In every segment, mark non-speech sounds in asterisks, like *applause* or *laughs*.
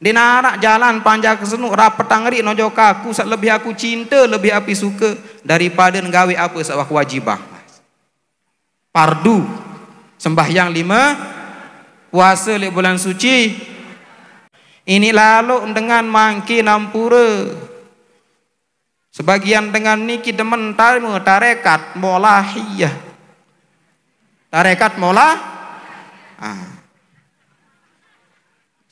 Dina arak jalan panjang ke senuk rap petang ri nojo aku lebih aku cinta lebih api suka daripada ngawi apa sebab kewajiban. Pardu sembahyang lima puasa le bulan suci. Ini lalu dengan mangki nampura. Sebagian dengan niki demen tarimu tarekat molahiyah. Tarekat mola. Ah.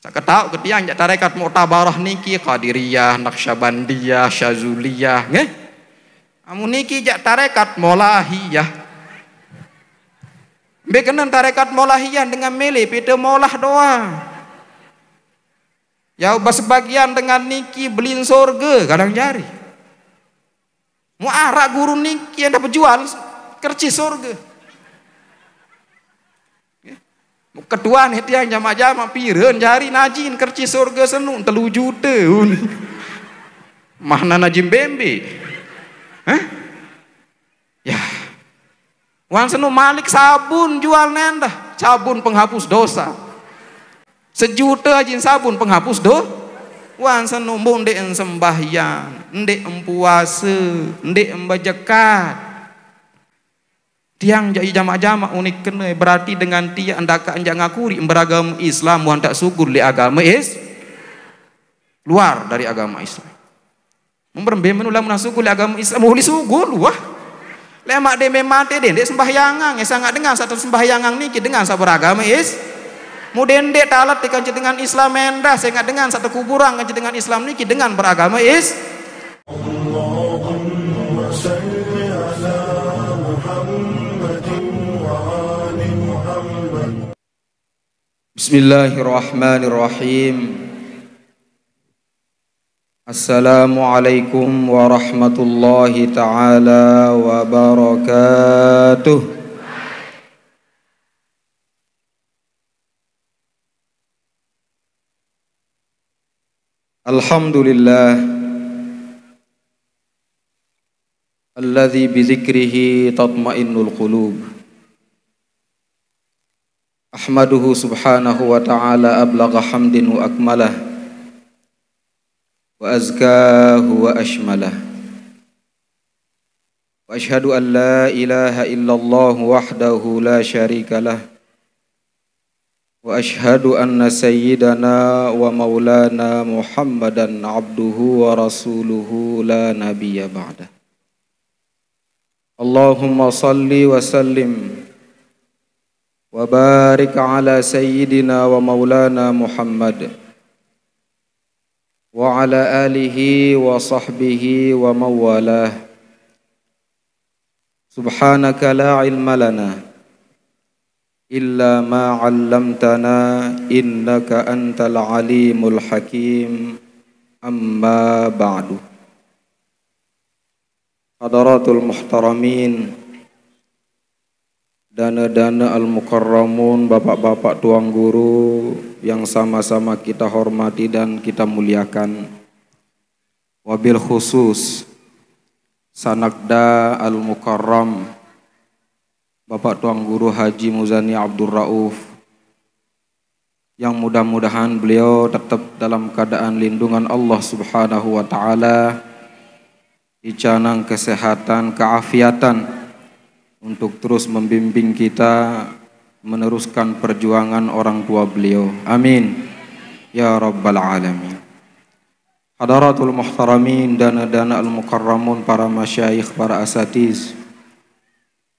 Ketahu, ketiang jak tarekat mutabarah niki nak syabandiah Syazuliyah, nggih. Amun niki jak tarekat Molahiyah. Bekenan tarekat Molahiyah dengan milih pide molah doa. Ya ubah sebagian dengan niki belin sorge kadang jari. Muara guru niki yang dapat jual kerci sorge. Keduan itu yang jamak-jamak pirun jari najin kerci surga senung telu juta un. Mana najim bembe? Hah? Ya. Wan senung Malik sabun jual nenda, sabun penghapus dosa. Sejuta ajin sabun penghapus do. Wan senung bunde en sembahyang, ndek empuase, ndek embajekat. Tiang jadi jamak-jamak unik kena berarti dengan tiang anda ke anjak ngakuri beragam Islam muan tak sukur li agama is luar dari agama Islam. Memberembe menulah munah syukur li agama Islam muli syukur wah. Lemak de memate de de sembahyangan ya sangat dengar satu sembahyangan niki dengan sabar agama is Muden de talat dengan dengan Islam mendah saya sangat dengan satu kuburan dengan dengan Islam niki dengan beragama is. Oh. بسم الله الرحمن الرحيم السلام عليكم ورحمة الله تعالى وبركاته الحمد لله الذي بذكره تطمئن القلوب أحمده سبحانه وتعالى أبلغ حمد وأكمله وأزكاه وأشمله وأشهد أن لا إله إلا الله وحده لا شريك له وأشهد أن سيدنا ومولانا محمدا عبده ورسوله لا نبي بعده اللهم صل وسلم وبارك على سيدنا ومولانا محمد وعلى آله وصحبه ومن والاه سبحانك لا علم لنا إلا ما علمتنا إنك أنت العليم الحكيم أما بعد حضرات المحترمين dana-dana al-mukarramun bapak-bapak tuan guru yang sama-sama kita hormati dan kita muliakan wabil khusus sanakda al-mukarram bapak tuan guru Haji Muzani Abdul Rauf yang mudah-mudahan beliau tetap dalam keadaan lindungan Allah Subhanahu wa taala dicanang kesehatan keafiatan ke untuk terus membimbing kita meneruskan perjuangan orang tua beliau. Amin. Ya Rabbal Alamin. Hadaratul muhtaramin dana-dana al-mukarramun para masyayikh, para asatiz.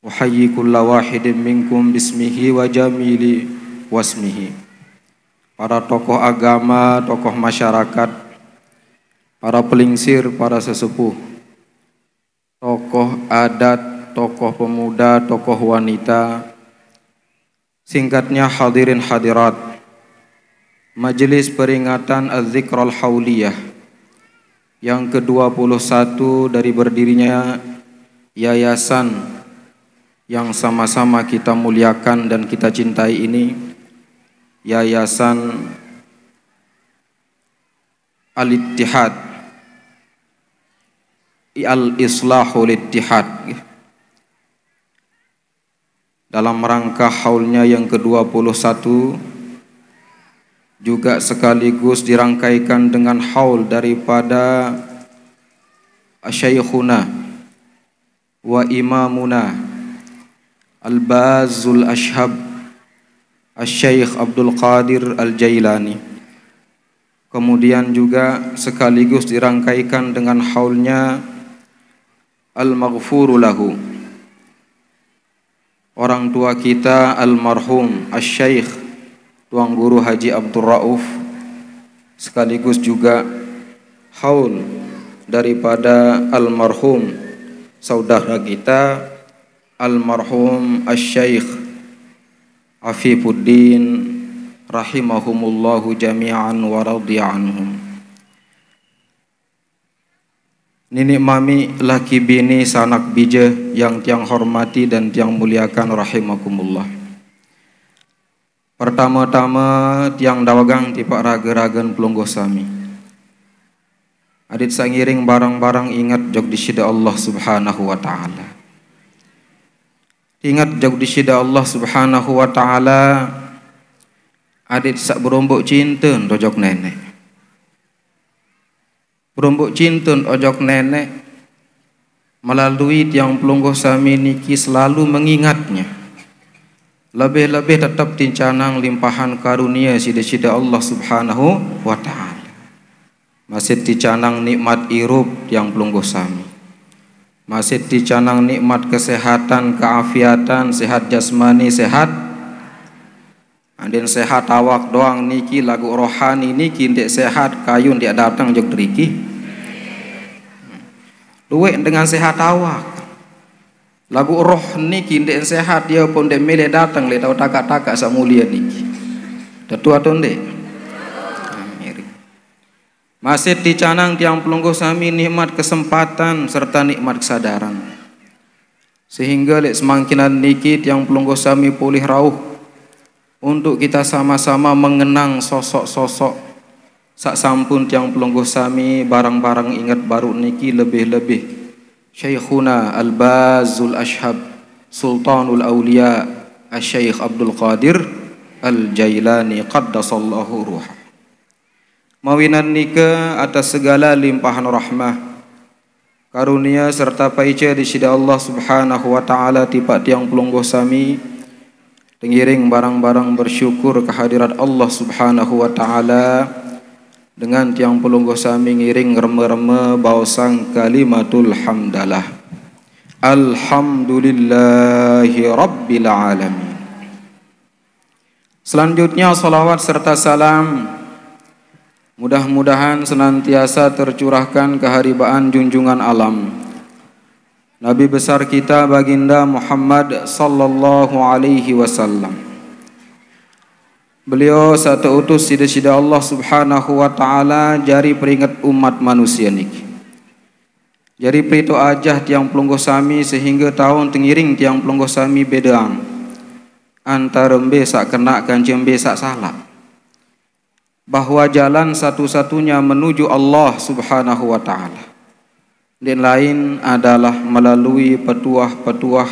Uhayyi kulla wahidin minkum bismihi wa jamili wasmihi. Para tokoh agama, tokoh masyarakat, para pelingsir, para sesepuh, tokoh adat, tokoh pemuda, tokoh wanita. Singkatnya hadirin hadirat. Majlis Peringatan Az-Zikral Hauliyah yang ke-21 dari berdirinya yayasan yang sama-sama kita muliakan dan kita cintai ini Yayasan Al-Ittihad Al-Islahul Ittihad Al dalam rangka haulnya yang ke-21 juga sekaligus dirangkaikan dengan haul daripada asyaykhuna wa imamuna al-bazul ashhab asyaykh Abdul Qadir al-Jailani kemudian juga sekaligus dirangkaikan dengan haulnya al-maghfuru lahu orang tua kita almarhum Asy-Syaikh Tuan Guru Haji Abdul Rauf sekaligus juga haul daripada almarhum saudara kita almarhum Asy-Syaikh Afifuddin rahimahumullahu jami'an wa radhiya anhum Nini mami, laki bini, sanak bije yang tiang hormati dan tiang muliakan rahimakumullah. Pertama-tama tiang dawagang tipe raga-ragan pelunggoh sami. Adit sangiring barang-barang ingat jog disida Allah subhanahu wa ta'ala. Ingat jog disida Allah subhanahu wa ta'ala. Adit sak berombok cinta untuk nenek rumbuk cintun ojok nenek melalui tiang pelungguh sami niki selalu mengingatnya lebih-lebih tetap tincanang limpahan karunia sida-sida Allah subhanahu wa ta'ala masih tincanang nikmat irup tiang pelungguh sami masih dicanang nikmat kesehatan, keafiatan, sehat jasmani, sehat Andin sehat awak doang niki lagu rohani niki ndek sehat kayun dia datang jog teriki. Duit dengan sehat awak. Lagu roh niki ndek sehat dia pun ndek mele datang le tau takak-takak sa mulia niki. Tetua tu ndek. Ah, Masih Canang tiang pelungguh sami nikmat kesempatan serta nikmat kesadaran. Sehingga lek semangkinan niki tiang pelungguh sami pulih rauh untuk kita sama-sama mengenang sosok-sosok sak sampun tiang pelunggu sami barang-barang ingat baru niki lebih-lebih Syekhuna Al-Bazul Ashhab Sultanul Aulia Al-Syekh Abdul Qadir Al-Jailani qaddasallahu ruh Mawinan nika atas segala limpahan rahmah karunia serta paice di sisi Allah Subhanahu wa taala tipak tiang pelunggu sami tengiring barang-barang bersyukur kehadirat Allah Subhanahu wa taala dengan tiang pelunggu sami ngiring reme-reme bau kalimatul hamdalah alhamdulillahi rabbil alamin selanjutnya salawat serta salam mudah-mudahan senantiasa tercurahkan keharibaan junjungan alam Nabi besar kita baginda Muhammad sallallahu alaihi wasallam. Beliau satu utus sida-sida Allah Subhanahu wa taala jari peringat umat manusia niki. Jari perito ajah tiang pelungguh sami sehingga tahun tengiring tiang pelungguh sami bedaang. Antara mbe sak kena kanjeng mbe sak salah. Bahwa jalan satu-satunya menuju Allah Subhanahu wa taala. Dan lain adalah melalui petuah-petuah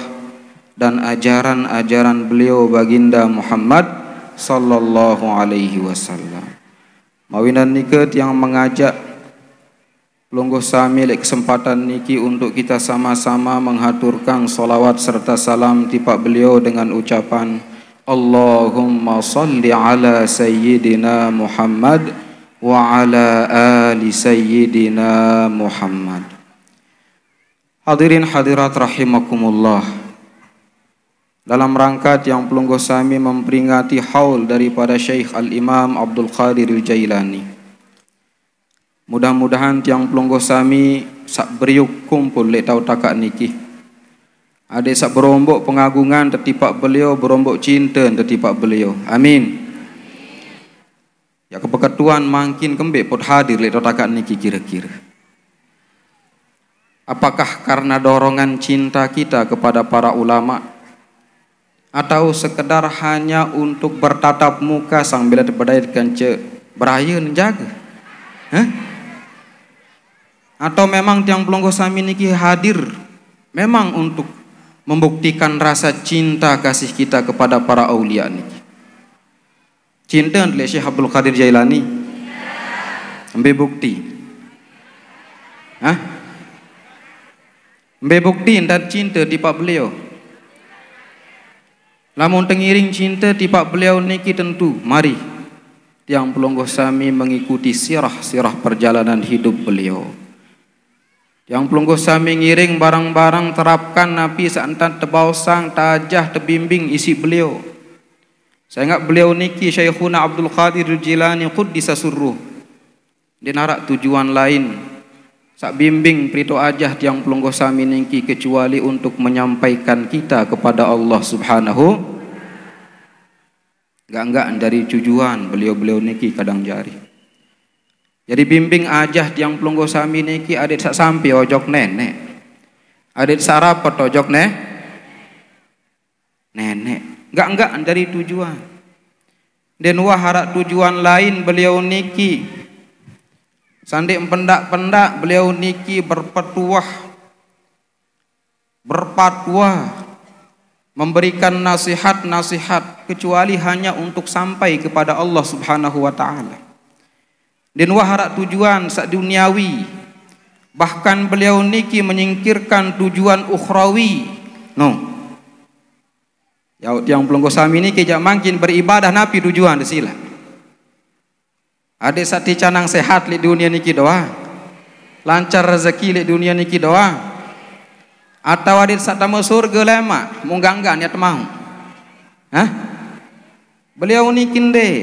dan ajaran-ajaran beliau baginda Muhammad sallallahu alaihi wasallam. Mawinan niket yang mengajak Lungguh sami lek kesempatan niki untuk kita sama-sama menghaturkan salawat serta salam tipak beliau dengan ucapan Allahumma salli ala sayyidina Muhammad wa ala ali sayyidina Muhammad. Hadirin hadirat rahimakumullah dalam rangka yang pelunggu sami memperingati haul daripada Syekh Al-Imam Abdul Qadir Al-Jailani. Mudah-mudahan tiang pelunggu sami sak beriuk kumpul le tau takak niki. Adik sak berombok pengagungan tertipak beliau, berombok cinta tertipak beliau. Amin. Ya kepeketuan makin kembik pot hadir le tau takak niki kira-kira. Apakah karena dorongan cinta kita kepada para ulama' atau sekedar hanya untuk bertatap muka sambil berdayakan ce beraya menjaga Hah? atau memang tiang pelonggo sami ini hadir memang untuk membuktikan rasa cinta kasih kita kepada para aulia ini. cinta dengan Syekh Abdul Qadir Jailani ambil bukti ambil bukti dan cinta di pak beliau Lamun tengiring cinta tipak beliau niki tentu mari tiang pelonggoh sami mengikuti sirah-sirah perjalanan hidup beliau. Tiang pelonggoh sami ngiring barang-barang terapkan napi santan tebau sang tajah tebimbing isi beliau. Saya ingat beliau niki Syekhuna Abdul Qadir Jilani quddisa surruh. narak tujuan lain sak bimbing prito ajah tiang pelunggo sami ningki kecuali untuk menyampaikan kita kepada Allah Subhanahu Gak enggak dari tujuan beliau-beliau niki kadang jari jadi bimbing ajah tiang pelunggo sami niki adit sak sampi ojok nenek adit sarap petojok nenek nenek Gak enggak dari tujuan Dan wah harap tujuan lain beliau niki Sandik pendak-pendak beliau niki berpetuah berpatuah memberikan nasihat-nasihat kecuali hanya untuk sampai kepada Allah Subhanahu wa taala. Dan waharat tujuan sak duniawi bahkan beliau niki menyingkirkan tujuan ukhrawi. No. Ya yang pelenggo sami niki jak makin beribadah napi tujuan disilah. Ada sati canang sehat di dunia niki doa. Lancar rezeki di dunia niki doa. Atau ada sata mesur gelema. Lah, Mungganggan ya temang. Hah? Beliau niki deh.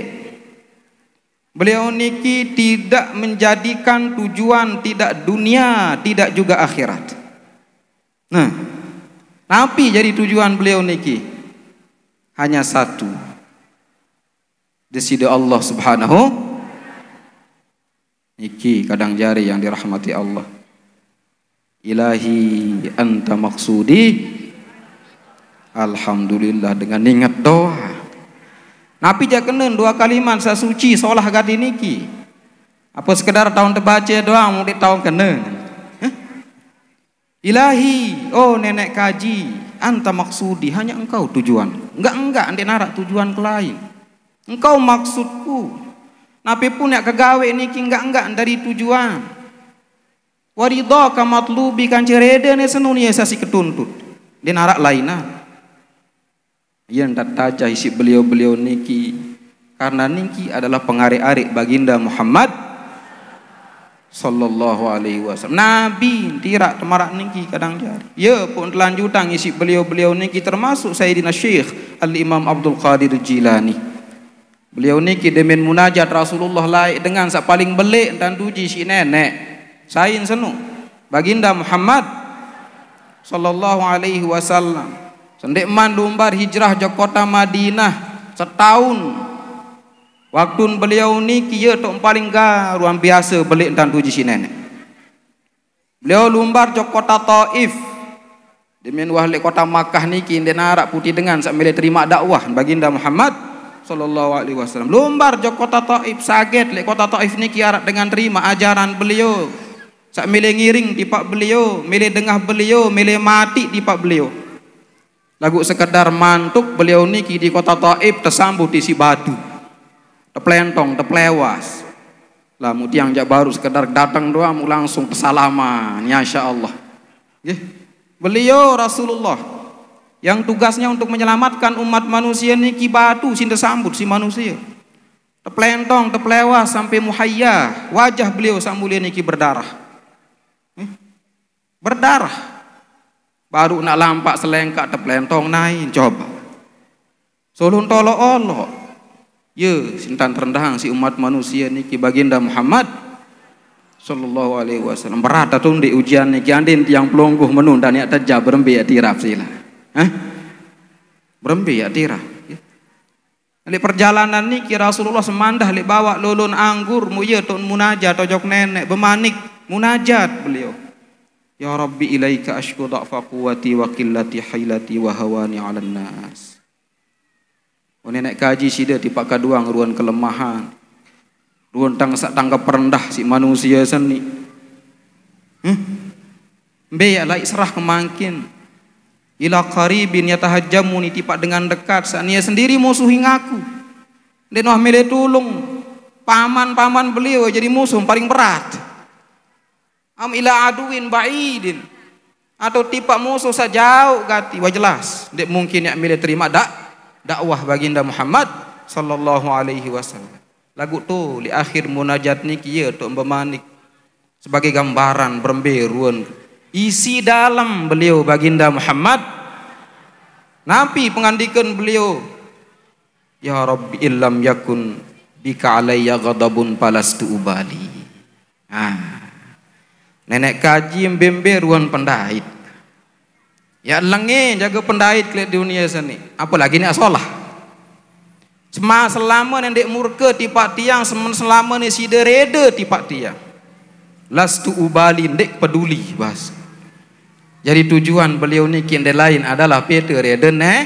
Beliau niki tidak menjadikan tujuan tidak dunia, tidak juga akhirat. Nah, ha? tapi jadi tujuan beliau niki hanya satu. Desida Allah Subhanahu Niki kadang jari yang dirahmati Allah. Ilahi anta maksudi. Alhamdulillah dengan ingat doa. Napi dia kenen dua kaliman saya suci seolah gadi niki. Apa sekedar tahun terbaca doa mesti tahun kenen. Ilahi, oh nenek kaji, anta maksudi hanya engkau tujuan. Enggak enggak, nanti narak tujuan ke lain. Engkau maksudku, Nabi pun nak kegawe ni kingga enggak dari tujuan. Waridho kamat lubi kancerede ni senun ya sasi ketuntut. Di narak lain Yang lah. tak tajah isi beliau-beliau niki. Karena niki adalah pengarik-arik baginda Muhammad. Sallallahu alaihi wasallam. Nabi tirak temarak niki kadang jari. Ye ya pun telanjutan isi beliau-beliau niki termasuk Sayyidina Syekh. Al-Imam Abdul Qadir Jilani. Beliau ni demen munajat Rasulullah laik dengan sak paling belik dan tuji si nenek. Sain senu. Baginda Muhammad sallallahu alaihi wasallam. sendek man lumbar hijrah jo kota Madinah setahun. Waktu beliau ni kia tok paling ga ruang biasa belik dan tuji si nenek. Beliau lumbar jo kota Taif. demen wahli kota Makkah ni kini narak putih dengan sak milik terima dakwah baginda Muhammad Sallallahu Alaihi Wasallam. Lombar, jo kota Taif saget le kota Taif ni kiarat dengan terima ajaran beliau. Sak milih ngiring di pak beliau, milih dengah beliau, milih mati di pak beliau. Lagu sekedar mantuk beliau niki di kota Taif tersambut di si batu. Teplentong, teplewas. Lah muti yang jak baru sekedar datang doa mu langsung kesalaman. Ya Allah. Beliau Rasulullah yang tugasnya untuk menyelamatkan umat manusia niki batu sinda sambut si manusia teplentong teplewas sampai muhayya wajah beliau sambulia niki berdarah eh? berdarah baru nak lampak selengkak teplentong naik coba solun tolo Allah ye, ya, sintan terendahang si umat manusia niki baginda Muhammad sallallahu alaihi wasallam berat atun di ujian niki andin tiang pelungguh menunda niat tajab berembi atirafsilah Eh? berempi ya tirah. Ya. perjalanan ni kira Rasulullah semandah li bawa lulun anggur muya tun munajat tojok nenek bemanik munajat beliau. Ya Rabbi ilaika asyku da'fa quwati wa qillati haylati wa hawani 'alan nas. Oh, nenek kaji sida di pak kaduang ruan kelemahan. Ruan tang sak tangga perendah si manusia seni. ni. Hmm? Mbe ya lai serah kemangkin ila qaribin yatahajjamuni tipak dengan dekat sania sendiri musuh hingga aku den ahmile tulung paman-paman beliau jadi musuh paling berat am ila aduin baidin atau tipak musuh sejauh gati Wah jelas dek mungkin yang milih terima dak dakwah baginda Muhammad sallallahu alaihi wasallam lagu tu li akhir munajat ni kia tu membanik sebagai gambaran berembiruan isi dalam beliau baginda Muhammad nampi pengandikan beliau ya rabbi illam yakun bika alayya ghadabun palastu ubali ha. nenek kaji membimbing ruan pendahit ya lengi jaga pendahit ke dunia sini Apa lagi ni asolah. Cuma selama ni dek murka tipak tiang, selama ni si dereda tipak tiang. Lastu ubali, dek peduli bahasa. Jadi tujuan beliau ni kinde lain adalah Peter Reden eh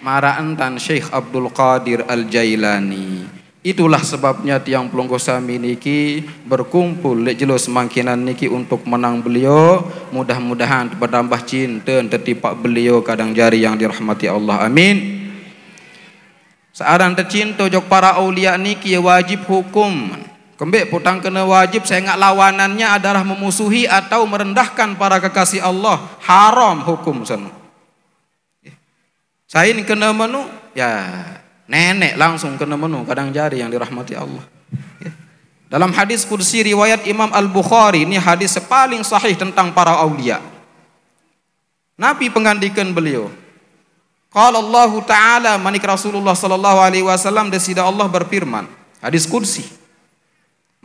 mara entan Sheikh Abdul Qadir Al Jailani. Itulah sebabnya tiang pelunggu sami niki berkumpul lek jelo semangkinan niki untuk menang beliau. Mudah-mudahan bertambah cinta dan tertipak beliau kadang jari yang dirahmati Allah. Amin. Saaran tercinta jok para aulia niki wajib hukum Kembik putang kena wajib saya ingat lawanannya adalah memusuhi atau merendahkan para kekasih Allah. Haram hukum sana. Ya. Saya ini kena menu, ya nenek langsung kena menu. Kadang jari yang dirahmati Allah. Ya. Dalam hadis kursi riwayat Imam Al-Bukhari, ini hadis sepaling sahih tentang para awliya. Nabi pengandikan beliau. Kala Allah Ta'ala manik Rasulullah Sallallahu Alaihi Wasallam desida Allah berfirman. Hadis kursi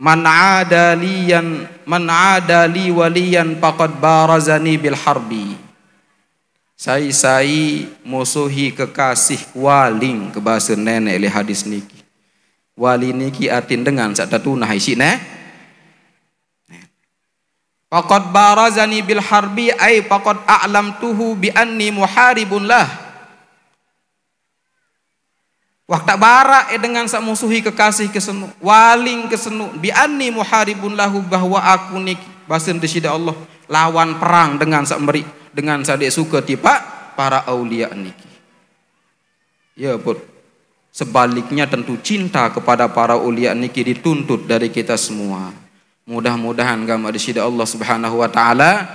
man ada adaliyan man ada li walian pakat barazani bil harbi sai sai musuhi kekasih waling ke bahasa nenek le hadis niki wali niki artin dengan sak tatunah isi ne faqad barazani bil harbi pakat alam tuhu bi anni muharibun lah Waktu bara e eh, dengan sa musuhi kekasih kesenu, waling kesenu, bi anni muharibun lahu bahwa aku nik basen desida Allah lawan perang dengan sa meri dengan sadik suka tipa para aulia nik. Ya pun sebaliknya tentu cinta kepada para aulia nik dituntut dari kita semua. Mudah-mudahan gambar desida Allah Subhanahu wa taala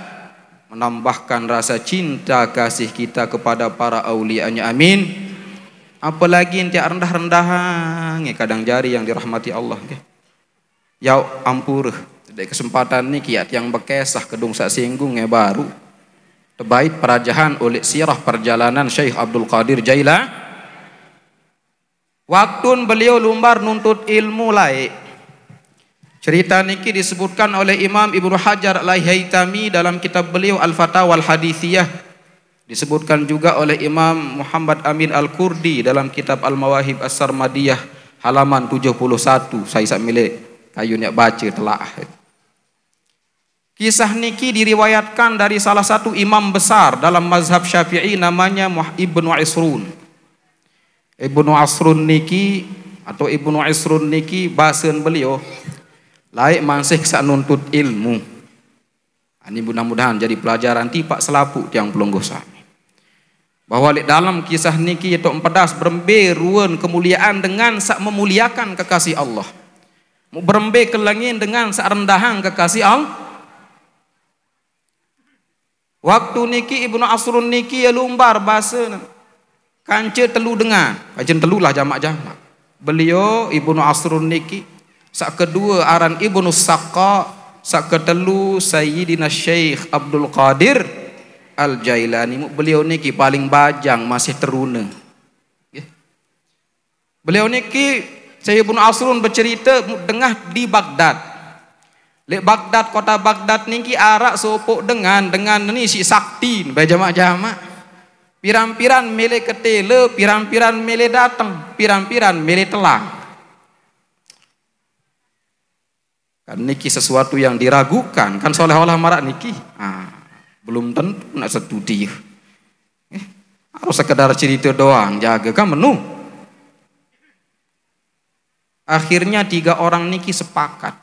menambahkan rasa cinta kasih kita kepada para aulianya amin apalagi nanti rendah-rendahan ya kadang jari yang dirahmati Allah ya ya ampur di kesempatan ini kiat yang bekesah gedung sak singgung ya baru terbaik perajahan oleh sirah perjalanan Syekh Abdul Qadir Jaila waktu beliau lumbar nuntut ilmu laik cerita niki disebutkan oleh Imam Ibnu Hajar Al-Haytami dalam kitab beliau Al-Fatawa Al-Hadithiyah Disebutkan juga oleh Imam Muhammad Amin Al-Kurdi dalam kitab Al-Mawahib As-Sarmadiyah halaman 71. Saya sak milik kayu nak baca telah. Kisah Niki diriwayatkan dari salah satu imam besar dalam mazhab syafi'i namanya Ibn Asrun. Ibn Asrun Niki atau Ibn Asrun Niki bahasan beliau laik mansih kesak nuntut ilmu. Ini ha, mudah-mudahan jadi pelajaran tipak selapuk yang pelunggu sahabat bahwa di dalam kisah niki itu empedas berembe ruun kemuliaan dengan sak memuliakan kekasih Allah berembe ke langit dengan sak rendahan kekasih Allah waktu niki ibnu asrun niki ya lumbar bahasa kance telu dengan kancen telu lah jamak jamak beliau ibnu asrun niki sak kedua aran ibnu sakka sak ketelu sayyidina syekh abdul qadir Al Jailani. Beliau niki paling bajang masih teruna. Ya. Beliau niki saya pun asrun bercerita dengah di Baghdad. Di Baghdad kota Baghdad niki arak sopok dengan dengan ni si sakti bajamak jamaah. Piram-piran mele ketele, piram-piran mele datang, piram-piran mele telang. Kan niki sesuatu yang diragukan, kan seolah-olah marak niki. Ah. Ha belum tentu nak studi. Eh, harus sekedar cerita doang, jaga kan menu. Akhirnya tiga orang niki sepakat.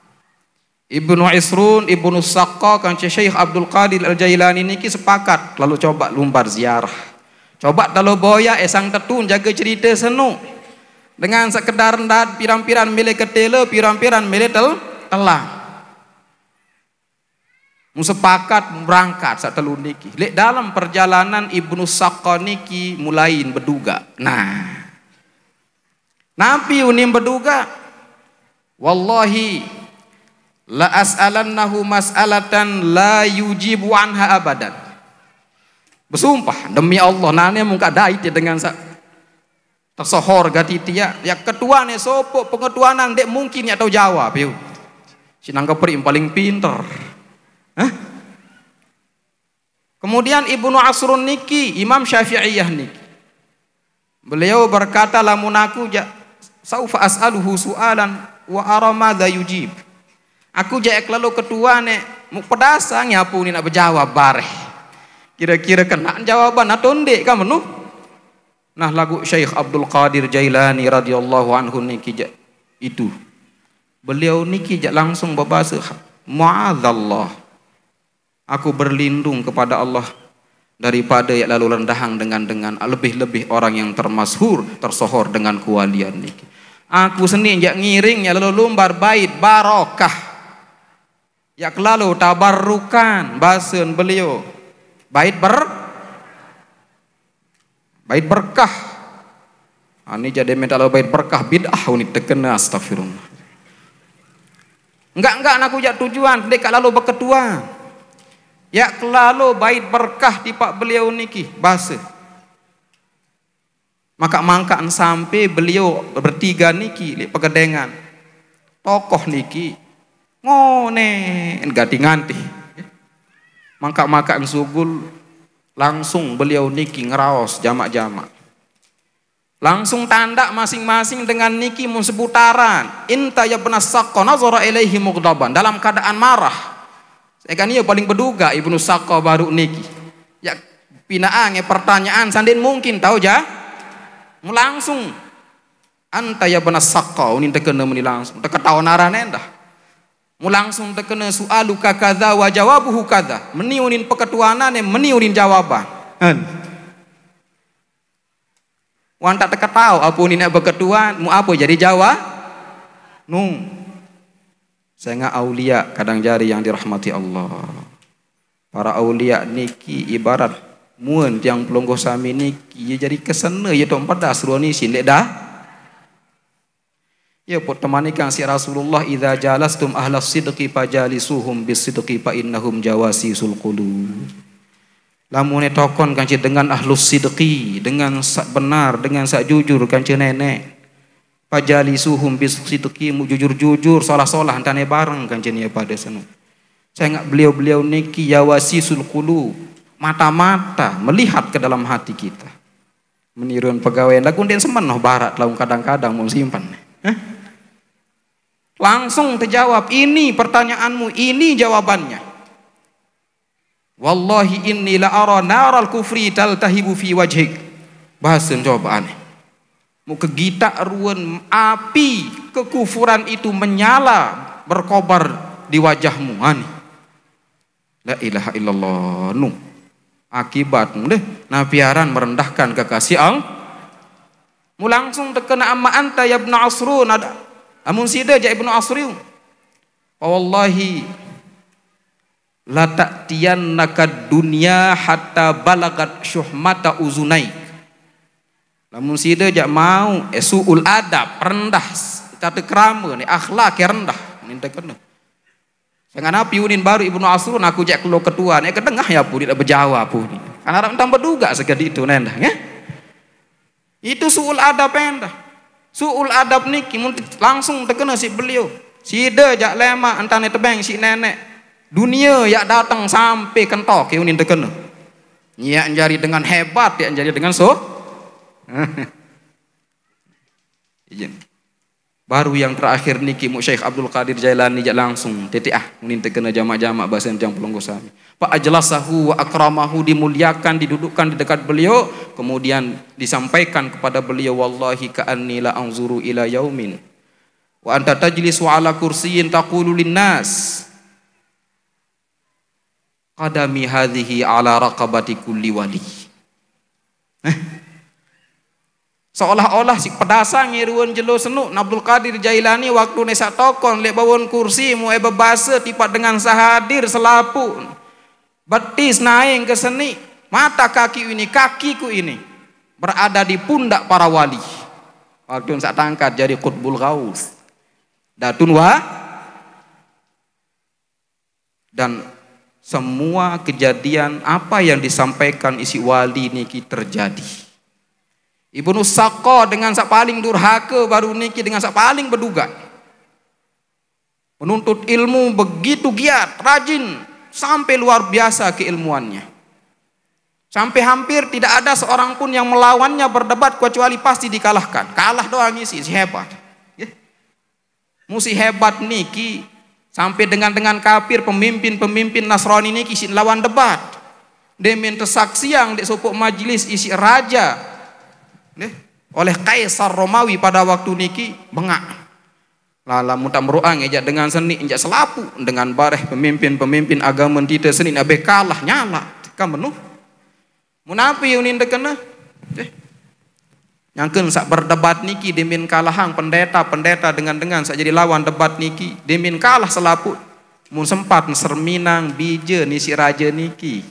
Ibnu Isrun, Ibnu Saqqa, kan Syekh Abdul Qadir Al-Jailani niki sepakat. Lalu coba lumbar ziarah. Coba kalau boya esang eh, tetun jaga cerita senu. Dengan sekedar ndat piram-piram milik ketela, piram-piram milik tel telang. Musepakat berangkat saat telur niki. Lek dalam perjalanan ibnu Sakoniki mulain berduga. Nah, nampi unim berduga. Wallahi la asalan as'alannahu mas'alatan la yujibu anha abadan. Bersumpah demi Allah nane muka dait dengan sa tersohor gati tia. Ya ketua ne sopo pengetuanan dek mungkin ya tau jawab yuk. Sinangka yang paling pinter. Hah? Kemudian Ibnu Asrun Niki, Imam Syafi'iyah Niki. Beliau berkata, lamun aku ja, saufa as'aluhu su'alan wa arama dha yujib. Aku jaik lalu ketua ne, muk pedasa nyapu ni nak berjawab bareh. Kira-kira kena jawaban, nak tondek kan menuh. Nah lagu Syekh Abdul Qadir Jailani radhiyallahu anhu niki jak itu. Beliau niki jak langsung berbahasa muazallah aku berlindung kepada Allah daripada yang lalu rendahang dengan dengan lebih-lebih orang yang termashur tersohor dengan kualian niki. Aku seni yang ngiring yang lalu lumbar bait barokah. Yak kelalu tabarukan basen beliau. Bait ber bait berkah. Ani ha, jadi minta lalu bait berkah bid'ah ini teken astagfirullah. Enggak enggak aku jak tujuan dekat lalu berketua. Ya kelalu baik berkah di pak beliau niki bahasa. Maka mangkaan sampai beliau bertiga niki di pegedengan. Tokoh niki ngone ganti nganti. Maka makan sugul langsung beliau niki ngeraos jamak-jamak. Langsung tanda masing-masing dengan niki mun seputaran. Inta ya benas sakko nazara ilaihi mugdaban. Dalam keadaan marah. Eka kan paling berduga Ibnu Sakko baru niki. Ya pinaan ya pertanyaan sandin mungkin tahu ja. Mu Langsung antaya ya bena Sakko oh, ini tekena muni langsung. Teka tahu narane eh, dah. Mu langsung tekena soal kakaza wa jawabuhu kaza. Meniunin peketuanan ya eh, meniunin jawaban. Kan. Wan tak teka tahu apa ini nak berketuan, mu apa jadi jawab? Nung. No. Saya ingat awliya kadang jari yang dirahmati Allah. Para awliya niki ibarat muen yang pelonggoh sami niki ia jadi kesana ia tak empat dah seluruh ni sindik dah. Ya pun temanikan si Rasulullah idza jalastum ahlas sidqi fajalisuhum bisidqi fa innahum jawasi sulkulu. Lamun tokon kanci dengan ahlus sidqi dengan sak benar dengan sak jujur kanci nenek. Fajali suhum situ kimu jujur jujur salah salah antane barang kanjeng ya pada seno. Saya ingat beliau-beliau niki yawasi sulkulu mata-mata melihat ke dalam hati kita. Meniruan pegawai ndak kunden semen barat lawan kadang-kadang mau simpan. Eh? Langsung terjawab ini pertanyaanmu ini jawabannya. Wallahi inni la ara naral kufri tal tahibu fi wajhik. Bahasa jawab aneh. Muka gita ruwen api kekufuran itu menyala berkobar di wajahmu. Ani. La ilaha illallah. Nuh. Akibat deh napiaran merendahkan kekasih Allah. Mu langsung terkena amma anta ya ibnu Asrun ada. Amun sida ya ja ibnu Asrun. wallahi la ta'tiyannaka dunia hatta balagat syuhmata uzunai. Namun si dia jak mau esuul adab rendah kata kerama ni akhlak yang rendah minta kena. Dengan api unin baru no Asrun nak jak keluar ketua ni ke ya pun tidak berjawab pun. Kan harap entah berduga segede itu nenda ya. Itu suul adab endah. Suul adab ni kimun langsung terkena si beliau. Si de jak lemak entah ni tebang si nenek. Dunia yang datang sampai kentok ke unin terkena. Nyak jari dengan hebat, yang jari dengan so, *laughs* Ijin. Baru yang terakhir ni mu Syekh Abdul Qadir Jailani jat langsung TTA ah. munin tekena jamak-jamak bahasa yang pelonggo sami. Pak ajlasahu wa akramahu dimuliakan didudukkan di dekat beliau kemudian disampaikan kepada beliau wallahi ka'anni la anzuru ila yaumin wa anta tajlisu ala kursiyin taqulu lin nas qadami hadhihi ala raqabati kulli wali. Eh? seolah-olah si pedasang ngiruan jelo senuk Abdul Qadir Jailani waktu nesa tokon lek bawon kursi mu e bebase tipat dengan sahadir selapu betis naik ke seni mata kaki ini kakiku ini berada di pundak para wali waktu nesa tangkat jadi kutbul gaus datun wa dan semua kejadian apa yang disampaikan isi wali ini terjadi Ibnu Saqqa dengan sak paling durhaka baru niki dengan sak paling berduga. Menuntut ilmu begitu giat, rajin sampai luar biasa keilmuannya. Sampai hampir tidak ada seorang pun yang melawannya berdebat kecuali pasti dikalahkan. Kalah doang isi, si hebat. Ya. Musi hebat niki sampai dengan dengan kafir pemimpin-pemimpin Nasrani niki sin lawan debat. Demin tersaksi yang di sopok majlis isi raja Nih, oleh Kaisar Romawi pada waktu niki bengak. Lala muta meruang ejak dengan seni ejak selapu dengan bareh pemimpin pemimpin agama tidak seni nabe kalah nyala kamu menuh. Munapi unin dekena. Yang kan sak berdebat niki demin kalahang pendeta pendeta dengan dengan sak jadi lawan debat niki demin kalah selapu mun sempat serminang bije nisi raja niki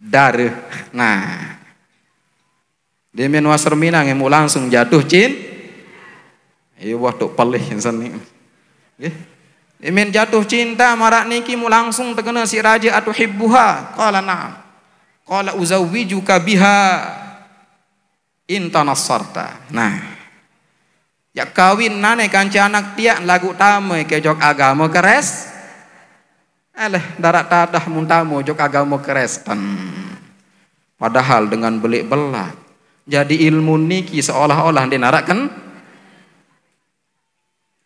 dar nah dia min wasar minang emu langsung jatuh cin. Ayo wah tok palih insan ni. Eh? Dia jatuh cinta marak niki mu langsung terkena si raja atau hibbuha. Kala na'am. Kala uzawijuka biha. Intanasarta. Nah. Ya kawin nane kanci anak tiak lagu tamu kejok agama keres. Alah darat tadah muntamu jok agama keres. Padahal dengan belik belak jadi ilmu niki seolah-olah di narak kan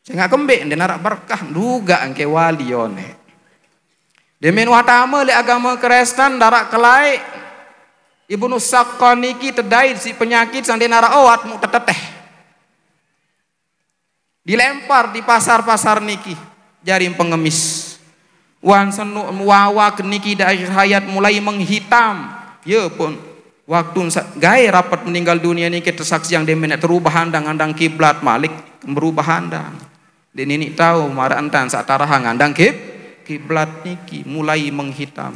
saya nggak kembek di narak berkah duga angke walione demen watama le agama kristen darak kelai ibu sakon niki terdai si penyakit sang di narak awat mu teteh dilempar di pasar-pasar niki jari pengemis wan senu wawa keniki dari hayat mulai menghitam ya pun waktu gay rapat meninggal dunia ini kita saksi yang dia minat terubah handang handang kiblat malik berubah handang dan ini tahu marah entan saat tarahang handang kib kiblat niki mulai menghitam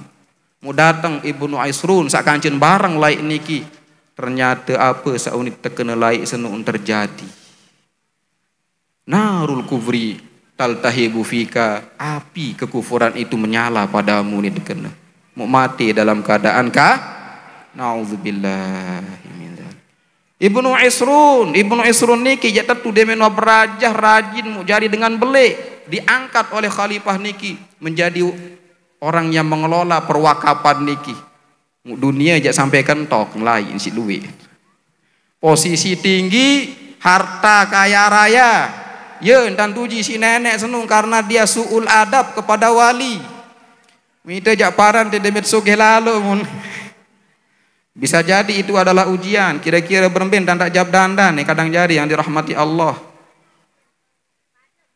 Mu datang ibu ibnu Aisyrun saat kancin barang lain niki ternyata apa saat saunit terkena laik senun terjadi narul kufri taltahibu fika api kekufuran itu menyala padamu ini dikena mu mati dalam keadaan kah Nauzubillahi min Ibnu Isrun, Ibnu Isrun niki jatuh tu dia menua berajah rajin mujari dengan belik diangkat oleh khalifah niki menjadi orang yang mengelola perwakapan niki. Dunia jak sampai kentok lain si duwe. Posisi tinggi, harta kaya raya. Ye dan tuji si nenek senung karena dia suul adab kepada wali. Mita jak paran tidak demet sugih lalu *laughs* Bisa jadi itu adalah ujian. Kira-kira berembin dan tak jawab dandan. Ini kadang jari yang dirahmati Allah.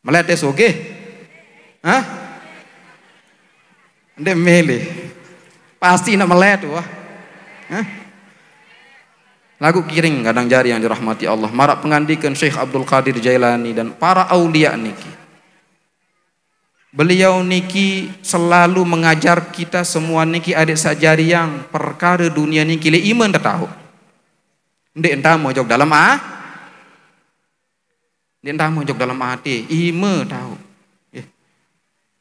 Meletes oke? Okay? Hah? Ini milih. Pasti nak melet. Wah. Hah? Lagu kiring kadang jari yang dirahmati Allah. Marak pengandikan Syekh Abdul Qadir Jailani dan para awliya niki. Beliau niki selalu mengajar kita semua niki adik sajari yang perkara dunia niki le iman dah tahu. Nde entah mau jok dalam ah. Ndik entah mau jok dalam hati, iman tahu. Eh.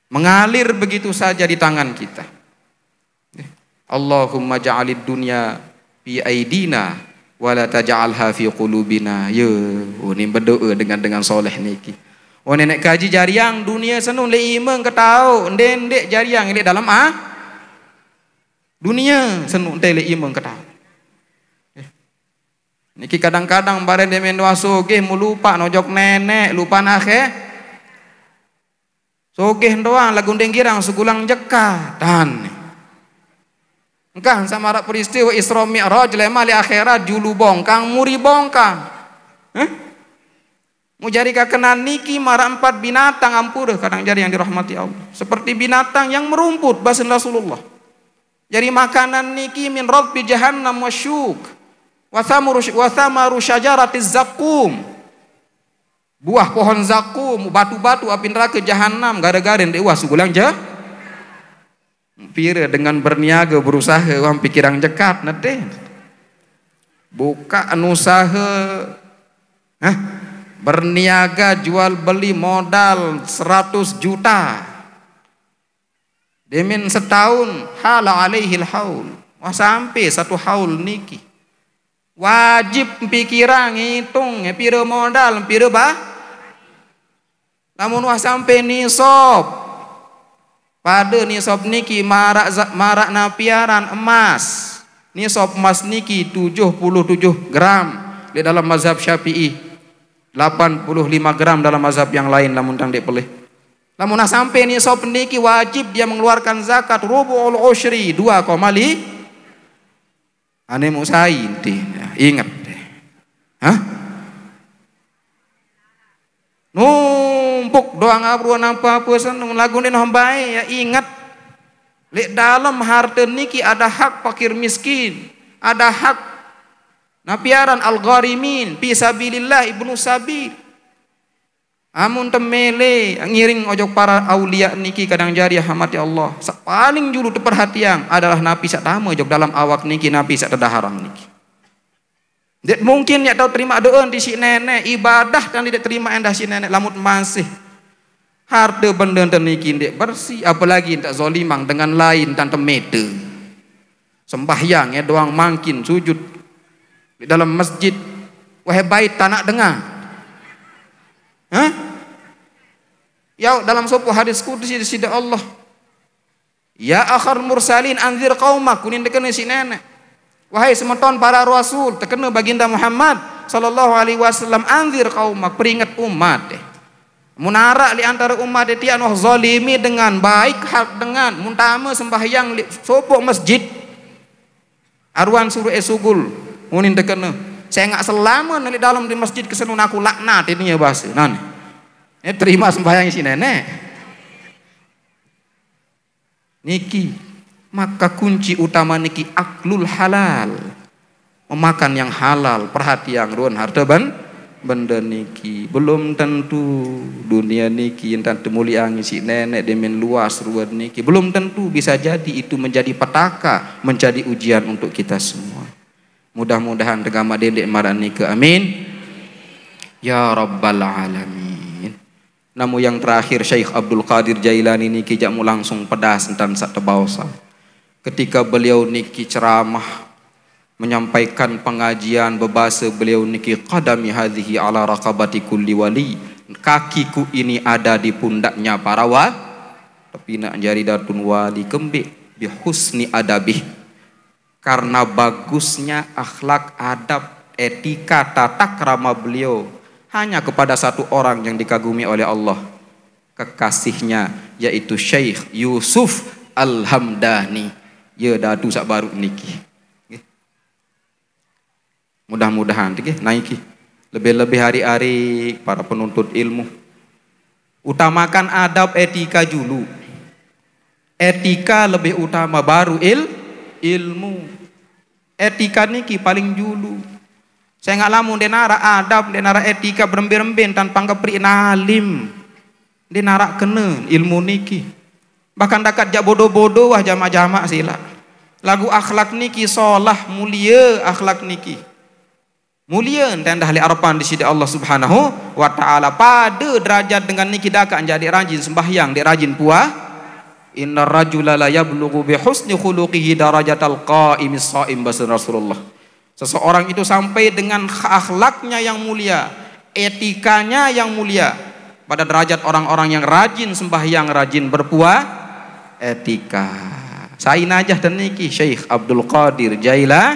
Mengalir begitu saja di tangan kita. Eh. Allahumma ja'alid dunya fi aidina wala taj'alha fi qulubina. Ya, ini oh, berdoa dengan dengan soleh niki. Oh nenek kaji jariang dunia senung le imen ke tau jariang ini dalam ah dunia senung te le imen ke eh. Niki kadang-kadang bareng de mendo asoge melupa nojok nenek lupa nake. Eh? Sogeh doang lagu denggirang sugulang jeka dan. Engkau sama peristiwa isromi Mi'raj lemah li akhirat julu bongkang muri bongkang. Eh? Mujari kakenan niki mara empat binatang ampuh kadang jari yang dirahmati Allah. Seperti binatang yang merumput basin Rasulullah. Jadi makanan niki min rabbi jahannam wa syuk. rusaja syajarati zakum. Buah pohon zakum, batu-batu api neraka jahanam Gara-gara ni dewasa gulang je. Pira dengan berniaga berusaha orang pikiran jekat. Nanti. Buka anusaha berniaga jual beli modal 100 juta demin setahun hala alaihil haul wah sampai satu haul niki wajib pikiran ngitung eh, Piro modal piro ba namun wah sampai nisab pada nisab niki marak marak napiaran emas nisab emas niki 77 gram di dalam mazhab syafi'i 85 gram dalam mazhab yang lain lamun tang dek peleh. Lamun nak sampai ni sop niki wajib dia mengeluarkan zakat rubu'ul usyri 2, Ane mau saya inti, ya, ingat. Hah? Numpuk doang abu nampak apa sen lagu ni nombai ya ingat. Lek dalam harta niki ada hak fakir miskin, ada hak Napiaran al-gharimin fi sabilillah ibnu sabil. Amun temele ngiring ojok para aulia niki kadang jari hamati Allah. Paling julu perhatian adalah napi sak tamu ojok dalam awak niki napi sak tedaharang niki. Dek mungkin ya tau terima doa di si nenek ibadah kan tidak terima endah si nenek lamut masih harta benda teniki dek bersih apalagi tak zolimang dengan lain tanpa mete sembahyang ya doang mangkin sujud di dalam masjid wahai bait tak nak dengar ha ya dalam sopo hadis kursi di sida Allah ya akhar mursalin anzir qaumak kunin dekene si nenek wahai semeton para rasul tekena baginda Muhammad sallallahu alaihi wasallam anzir qaumak peringat umat deh. Munara li antara umat deh yang noh zalimi dengan baik hak dengan muntama sembahyang sopok masjid aruan suruh esugul Muni dekene. Saya enggak selama nang dalam di masjid kesenun aku laknat ini ya bahasa. Nah. Ini eh, terima sembahyang si nenek. Niki maka kunci utama niki aklul halal. Memakan yang halal, perhati yang ruan harta ben benda niki belum tentu dunia niki yang tentu mulia ngisi nenek demen luas ruan niki belum tentu bisa jadi itu menjadi petaka menjadi ujian untuk kita semua Mudah-mudahan dengan madilik marah nikah. Amin. Ya Rabbal Alamin. Namu yang terakhir Syekh Abdul Qadir Jailani ini kijakmu langsung pedas dan sakta bawasa. Ketika beliau niki ceramah menyampaikan pengajian berbahasa beliau niki qadami hadhihi ala raqabati kulli wali kakiku ini ada di pundaknya para wali tapi nak jari datun wali kembik bi husni adabih karena bagusnya akhlak, adab, etika, tata krama beliau hanya kepada satu orang yang dikagumi oleh Allah kekasihnya yaitu Syekh Yusuf Al-Hamdani ya datu sak baru niki mudah-mudahan niki naiki lebih-lebih hari-hari para penuntut ilmu utamakan adab etika dulu etika lebih utama baru il ilmu etika niki paling julu. Saya nggak ngak lamun denara adab, denara etika berembir-embir tanpa ngeprik nalim. Di Denara kena ilmu niki. Bahkan dakat jak bodoh-bodoh wah jama-jama sila. Lagu akhlak niki solah mulia akhlak niki. Mulia dan ahli arapan di sisi Allah Subhanahu wa taala pada derajat dengan niki dakat jadi rajin sembahyang, dia rajin puah, Inna rajula la yablughu bi husni khuluqihi darajatal qa'imi sha'im basar Rasulullah. Seseorang itu sampai dengan akhlaknya yang mulia, etikanya yang mulia pada derajat orang-orang yang rajin sembahyang, rajin berpuah etika. Saya najah dan niki Syekh Abdul Qadir Jaila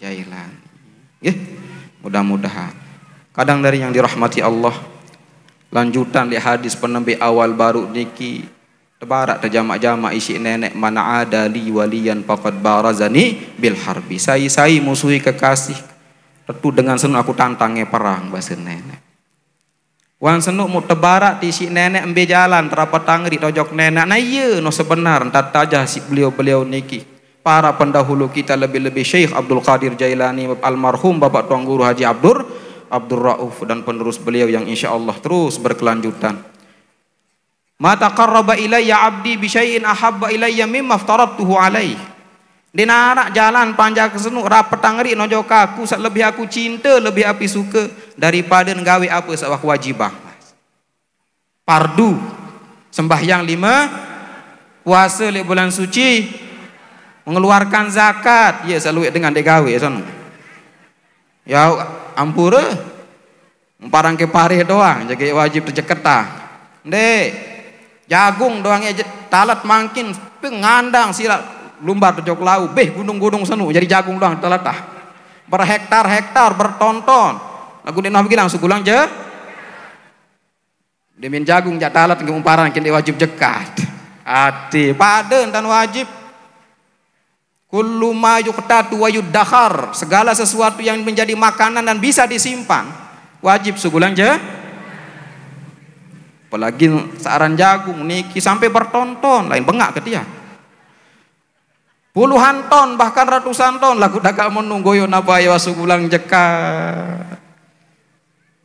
Jailan. Ya, mudah-mudahan. Kadang dari yang dirahmati Allah lanjutan di hadis penembi awal baru niki Tebarak terjamak-jamak isi nenek mana ada li walian pakat barazani bil harbi. saya sai musuhi kekasih. Tentu dengan senuk aku tantangnya perang bahasa nenek. Wan senuk mu tebarak di si nenek ambil jalan terapa tangri tojok nenek. Nah iya no sebenar tak tajah si beliau-beliau niki. Para pendahulu kita lebih-lebih Syekh Abdul Qadir Jailani almarhum Bapak Tuan Guru Haji Abdur Abdur Rauf dan penerus beliau yang insya Allah terus berkelanjutan. Ma taqarraba ya abdi bi syai'in ahabba ilayya mimma aftaradtuhu alaih. Dinarak jalan panjang kesenuk rapat tangri nojo kaku sak lebih aku cinta lebih api suka daripada ngawi apa sak wajibah. Pardu sembah yang lima puasa lek bulan suci mengeluarkan zakat ya selalu dengan dek gawe Ya ampura memparang ke parih doang jadi wajib terjekerta. Dek jagung doang ya talat makin pengandang sila lumbar tujuk lau beh gunung-gunung senu jadi jagung doang talat dah berhektar-hektar bertonton lagu nah, begini langsung pulang je demin jagung jat talat ke umparan kini wajib jekat ati pada dan wajib kulumayu yuqtatu wa yudakhar segala sesuatu yang menjadi makanan dan bisa disimpan wajib sugulang je apalagi saran jagung niki sampai bertonton lain bengak ke dia puluhan ton bahkan ratusan ton lagu dagak menunggu yo nabai wasu pulang jeka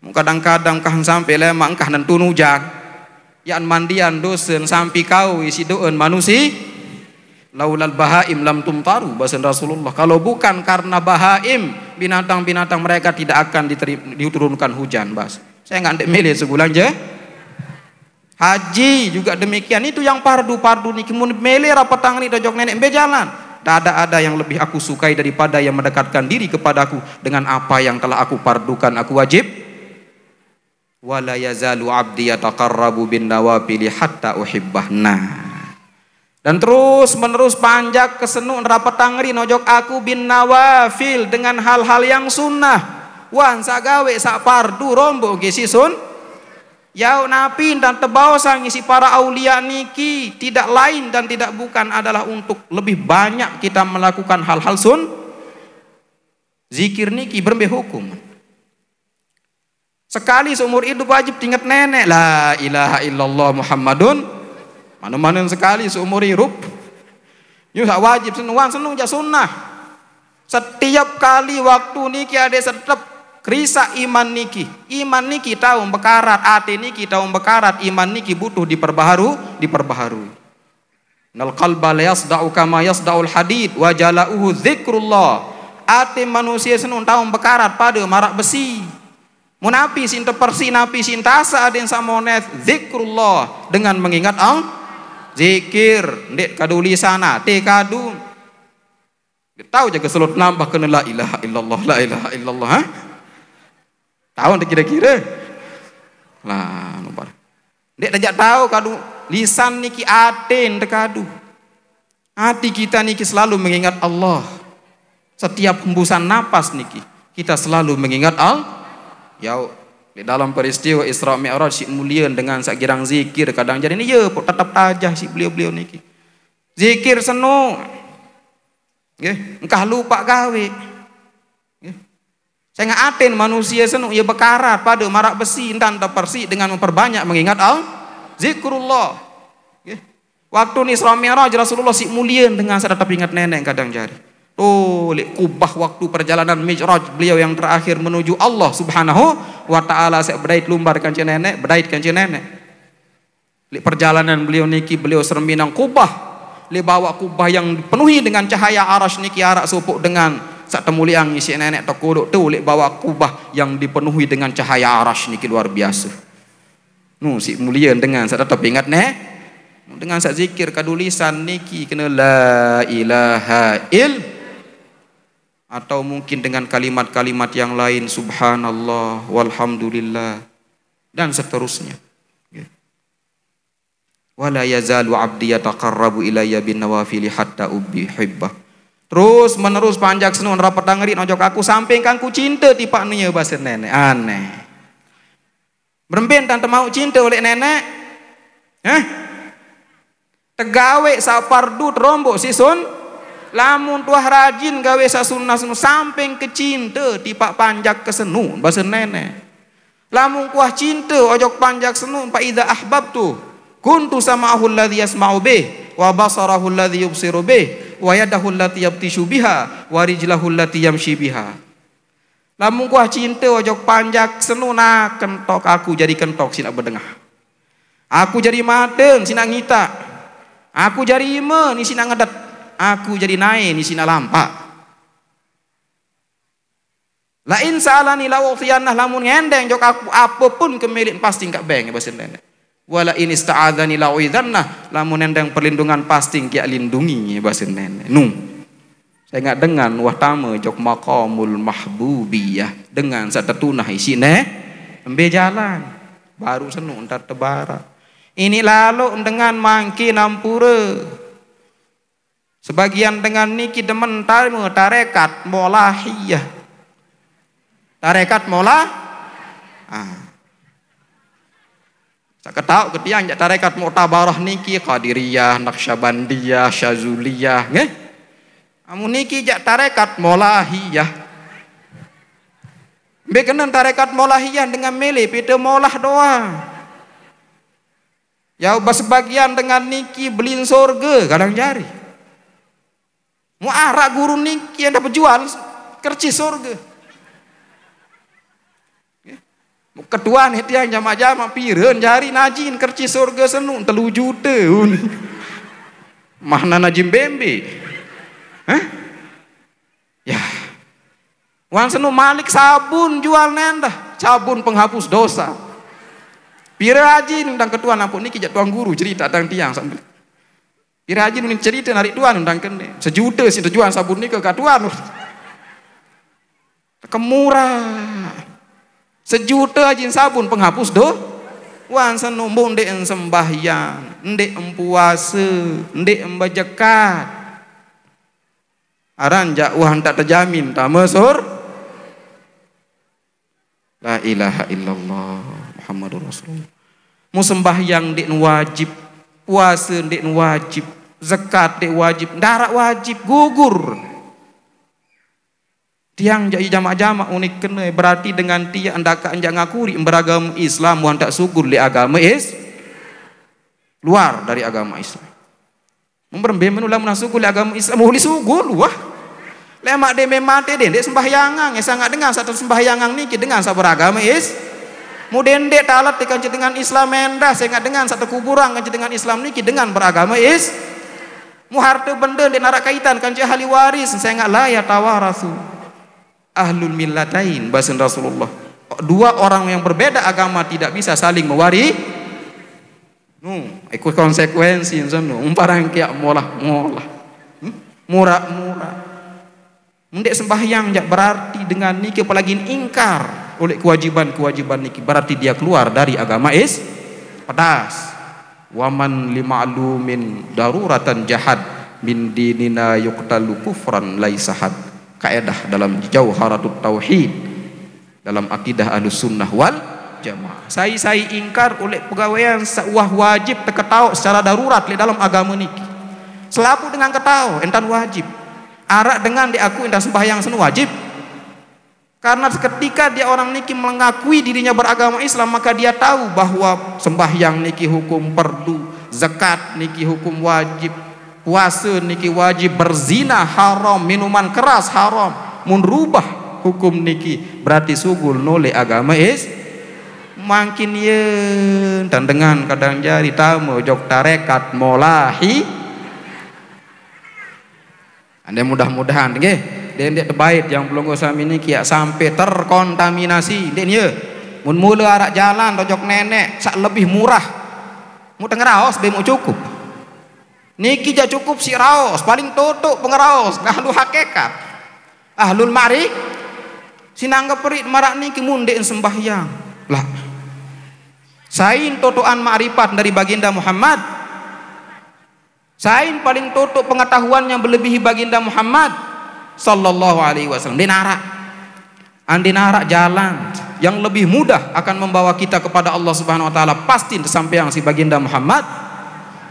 kadang-kadang kah sampai lemak kah nentu nujan yan mandian dosen sampai kau isi doen manusi laulal bahaim lam tumtaru bahasa Rasulullah kalau bukan karena bahaim binatang-binatang mereka tidak akan diturunkan hujan bahasa saya enggak milih sebulan je Haji juga demikian. Itu yang pardu pardu ni kemun melera petang ni dah jok nenek berjalan. Tak ada ada yang lebih aku sukai daripada yang mendekatkan diri kepada aku dengan apa yang telah aku pardukan aku wajib. Wala yazalu abdi yataqarrabu bin nawafil hatta uhibbahna. Dan terus menerus panjak kesenuk nerapa tangri nojok aku bin nawafil dengan hal-hal yang sunnah. Wan sagawe sak pardu rombo gisi sunnah. Yau nabi dan tebau sang isi para aulia niki tidak lain dan tidak bukan adalah untuk lebih banyak kita melakukan hal-hal sun. Zikir niki berbeh hukum. Sekali seumur hidup wajib tingkat nenek. La ilaha illallah Muhammadun. Mana-mana sekali seumur hidup. Yusa wajib senuang senung jasunah. Setiap kali waktu niki ada setiap Krisa iman niki. Iman niki tahu bekarat. Ati niki tahu bekarat. Iman niki butuh diperbaharu. Diperbaharui. Nal qalba liyasda'u kama daul hadid. Wajala uhu zikrullah. Ati manusia senun tahu bekarat pada marak besi. Munapi sinta persi napi sinta asa adin samonet. Zikrullah. Dengan mengingat ang. Zikir. Ndik kaduli sana. Tekadun. Tahu jaga selut nambah kenal ilah, ilallah illallah. La ilaha illallah. Ha? Tahun tak kira-kira. Lah, nampak. Dek tak tahu kadu lisan Aten atin kadu. Hati kita niki selalu mengingat Allah. Setiap hembusan nafas niki, kita selalu mengingat Al. Ya, di dalam peristiwa Isra Mi'raj si mulia dengan sakirang zikir kadang jadi ni ya tetap tajah si beliau-beliau niki. Zikir seno. Nggih, engkah lupa kawe. Saya nggak aten manusia senuk ya bekarat pada marak besi entan tak persi dengan memperbanyak mengingat al zikrullah. Waktu ni Isra Mi'raj Rasulullah si mulia dengan saya tetap ingat nenek kadang jari. Oh, lek kubah waktu perjalanan Mi'raj beliau yang terakhir menuju Allah Subhanahu wa taala saya berait lumbar kanci nenek, berait kanci nenek. Lek perjalanan beliau niki beliau serminang kubah. Lek bawa kubah yang dipenuhi dengan cahaya arasy niki arak supuk dengan Saat temuliang isi nenek tokuduk tu Lik bawa kubah yang dipenuhi dengan cahaya arash ni luar biasa Nu si mulia dengan saat tetap ingat ne Dengan saat zikir kadulisan niki kena la ilaha il Atau mungkin dengan kalimat-kalimat yang lain Subhanallah walhamdulillah Dan seterusnya ya. Wala yazalu abdi yataqarrabu ilayya bin nawafili hatta ubbi hibbah terus menerus panjak senu nara petangeri nojok aku samping kang ku cinta pak nia basir nenek aneh berempin tante mau cinta oleh nenek eh tegawe sapardu terombo sun lamun tuah rajin gawe sa sasunas samping kecinta tipak panjak kesenu basir nenek lamun kuah cinta ojok panjak senu pak ida ahbab tu kuntu sama ahul ladias maubeh wa basarahu allazi yubsiru bih wa yadahu allati yabtishu biha wa rijlahu allati yamshi biha lamun kuah cinta ojok panjak senuna kentok aku jadi kentok sinak berdengah aku jadi maden sinak ngita aku jadi ime ni sinak ngedet aku jadi nae ni sinak lampak la in saalani la lamun ngendeng jok aku apapun kemilik pasti ngak beng ya, bahasa nenek wala in ista'adzani la uidzanna lamun endang perlindungan pasti ki lindungi basen nenek nung saya enggak dengan wah tama jok maqamul mahbubiyah dengan sa tertunah isi ne embe jalan baru senung entar tebara ini lalu dengan mangki nampure sebagian dengan niki demen tarimu tarekat molahiyah tarekat molah ah Saketau ketiak jak tarekat mu'tabarah niki Qadiriyah, Naqsyabandiyah, Syazuliyah, nggih. Amun niki jak tarekat Molahiyah. Bekenan tarekat Molahiyah dengan milih pitu molah doa. Ya ubah sebagian dengan niki belin surga kadang jari. Mu'ara guru niki ada dapat jual kerci surga. Kedua ni dia jama jamak jamak jari najin kerci surga senuk telu juta. Mana najin bembe? Hah? Ya. Wang senuk Malik sabun jual nenda, sabun penghapus dosa. Pira haji undang ketua nampuk niki jak tuan guru cerita tentang tiang Pira haji nun cerita narik tuan undang kene. Sejuta sih tujuan sabun nika ka tuan. Kemurah. Sejuta ajin sabun penghapus do. Wan senumbung ndek sembahyang, ndek puasa, ndek bajakat. Aran jak wan tak terjamin tak mesur. La ilaha illallah Muhammadur rasul. Mu sembahyang ndek wajib, puase ndek wajib, zakat ndek wajib, darak wajib gugur. Tiang jadi jamak-jamak unik kena berarti dengan tiak anda kan jangan anjak ri beragama Islam muan tak sugur di agama is luar dari agama Islam. Memberembe menulah munah sugur di agama Islam boleh sugur wah. Lemak de memate de de sembahyangan ya sangat dengar satu sembahyangan niki dengan sabar agama is Mudende talat dengan kancit Islam mendah saya sehingga dengan satu kuburan kancit dengan Islam niki dengan beragama is muharte benda di arah kaitan kancit ahli waris sehingga layak ya rasul ahlul millatain bahasa Rasulullah dua orang yang berbeda agama tidak bisa saling mewari nu ikut konsekuensi nu umparang kia mualah mualah murak, hmm? murah mendek sembahyang jak berarti dengan niki apalagi ingkar oleh kewajiban kewajiban niki berarti dia keluar dari agama is pedas waman lima alumin daruratan jahad min dinina yuktalu kufran laisahad kaedah dalam jauharatul tauhid dalam akidah ahlu sunnah wal jamaah saya-saya ingkar oleh pegawaian sebuah wajib terketau secara darurat di dalam agama niki. selaku dengan ketau entan wajib arak dengan diaku entah sembahyang senu wajib karena ketika dia orang niki mengakui dirinya beragama Islam maka dia tahu bahwa sembahyang niki hukum perdu zakat niki hukum wajib puasa niki wajib berzina haram minuman keras haram mun rubah hukum niki berarti sugul nole agama is makin ye dan dengan kadang jari tamu jok tarekat molahi anda mudah-mudahan ke dan dia terbaik yang belum usah ini kia sampai terkontaminasi dan ye mun mula arak jalan tojok nenek sak lebih murah mu tengerah os bemu cukup Niki ja cukup si raos, paling totok pengraos, *laughs* ahlu hakikat. Ahlul mari sinangge perit marak niki mundek sembahyang. Lah. Sain totoan ma'rifat dari baginda Muhammad. Sain paling totok pengetahuan yang berlebihi baginda Muhammad sallallahu alaihi wasallam. Di Dinara. Andinara jalan yang lebih mudah akan membawa kita kepada Allah Subhanahu wa taala pasti sampai yang si baginda Muhammad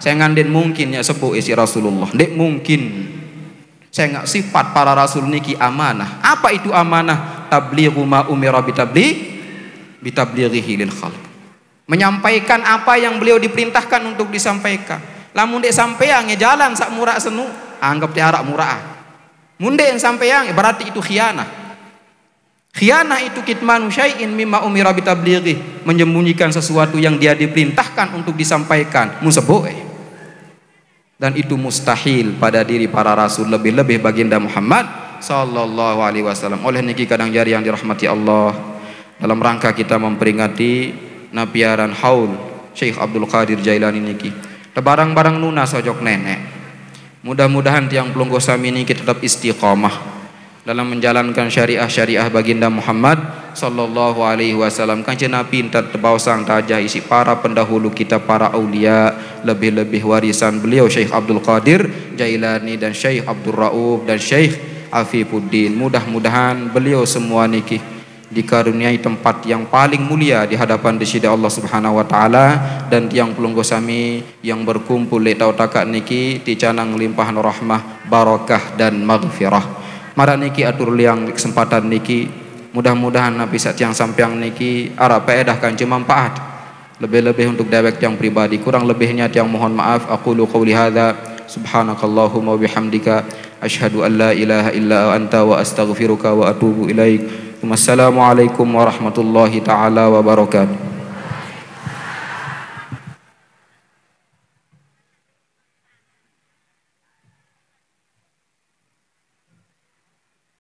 saya ndek mungkin ya sepuh isi Rasulullah. Ndek mungkin. Saya enggak sifat para rasul niki amanah. Apa itu amanah? Tablighu ma umira bitabli bitablighihi lil khalq. Menyampaikan apa yang beliau diperintahkan untuk disampaikan. Lamun ndek sampean ya jalan sak murak senu, anggap di arak murak. yang sampai yang berarti itu khianah. Khianah itu kitman syai'in mimma umira bitablighi, menyembunyikan sesuatu yang dia diperintahkan untuk disampaikan. Mun dan itu mustahil pada diri para rasul lebih-lebih baginda Muhammad sallallahu alaihi wasallam oleh niki kadang jari yang dirahmati Allah dalam rangka kita memperingati napiaran haul Syekh Abdul Qadir Jailani niki tebarang barang nuna sojok nenek mudah-mudahan tiang pelunggu sami niki tetap istiqamah dalam menjalankan syariah-syariah baginda Muhammad sallallahu alaihi wasallam kanjeng Nabi intan terbawa sang tajah isi para pendahulu kita para aulia lebih-lebih warisan beliau Syekh Abdul Qadir Jailani dan Syekh Abdul Rauf dan Syekh Afifuddin mudah-mudahan beliau semua nikih dikaruniai tempat yang paling mulia di hadapan di Allah Subhanahu wa taala dan tiang pelunggu sami yang berkumpul di tautakak niki di canang limpahan rahmah barokah dan maghfirah Marah niki atur liang kesempatan niki mudah-mudahan nabi sat yang sampai yang niki arah peedah kan cuma empat lebih-lebih untuk dewek yang pribadi kurang lebihnya yang mohon maaf aku lu kau lihada subhanakallahumma bihamdika ashadu an la ilaha illa anta wa astaghfiruka wa atubu ilaik assalamualaikum warahmatullahi taala wabarakatuh